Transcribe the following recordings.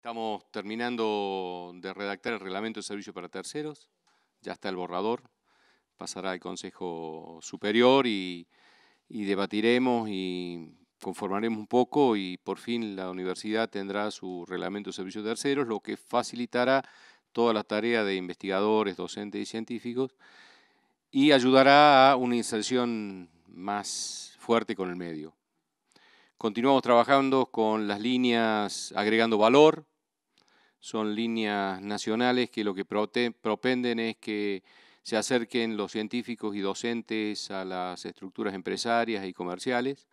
Estamos terminando de redactar el reglamento de servicio para terceros, ya está el borrador, pasará al Consejo Superior y, debatiremos y conformaremos un poco y por fin la universidad tendrá su reglamento de servicio de terceros, lo que facilitará toda la tarea de investigadores, docentes y científicos y ayudará a una inserción más fuerte con el medio. Continuamos trabajando con las líneas agregando valor, son líneas nacionales que lo que propenden es que se acerquen los científicos y docentes a las estructuras empresarias y comerciales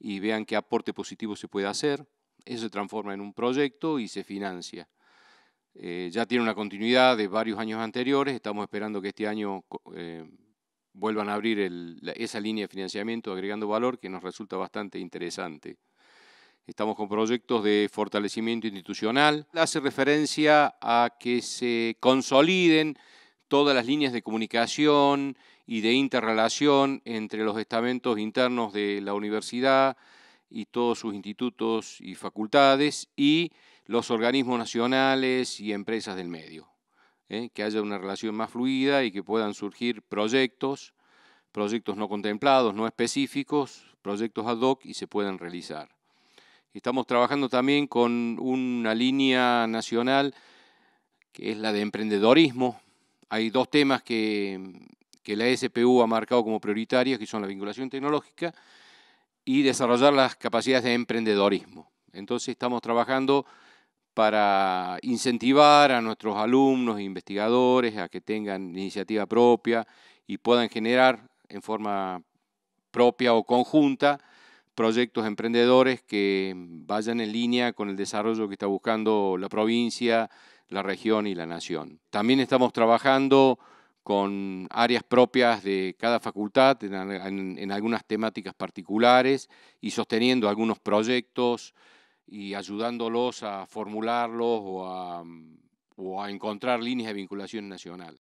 y vean qué aporte positivo se puede hacer. Eso se transforma en un proyecto y se financia. Eh, ya tiene una continuidad de varios años anteriores, estamos esperando que este año eh, vuelvan a abrir esa línea de financiamiento agregando valor que nos resulta bastante interesante. Estamos con proyectos de fortalecimiento institucional. Hace referencia a que se consoliden todas las líneas de comunicación y de interrelación entre los estamentos internos de la universidad y todos sus institutos y facultades y los organismos nacionales y empresas del medio. ¿eh? que haya una relación más fluida y que puedan surgir proyectos, proyectos no contemplados, no específicos, proyectos ad hoc y se puedan realizar. Estamos trabajando también con una línea nacional que es la de emprendedorismo. Hay dos temas que, la SPU ha marcado como prioritarios, que son la vinculación tecnológica y desarrollar las capacidades de emprendedorismo. Entonces estamos trabajando para incentivar a nuestros alumnos e investigadores a que tengan iniciativa propia y puedan generar en forma propia o conjunta proyectos emprendedores que vayan en línea con el desarrollo que está buscando la provincia, la región y la nación. También estamos trabajando con áreas propias de cada facultad en, algunas temáticas particulares y sosteniendo algunos proyectos y ayudándolos a formularlos o o a encontrar líneas de vinculación nacional.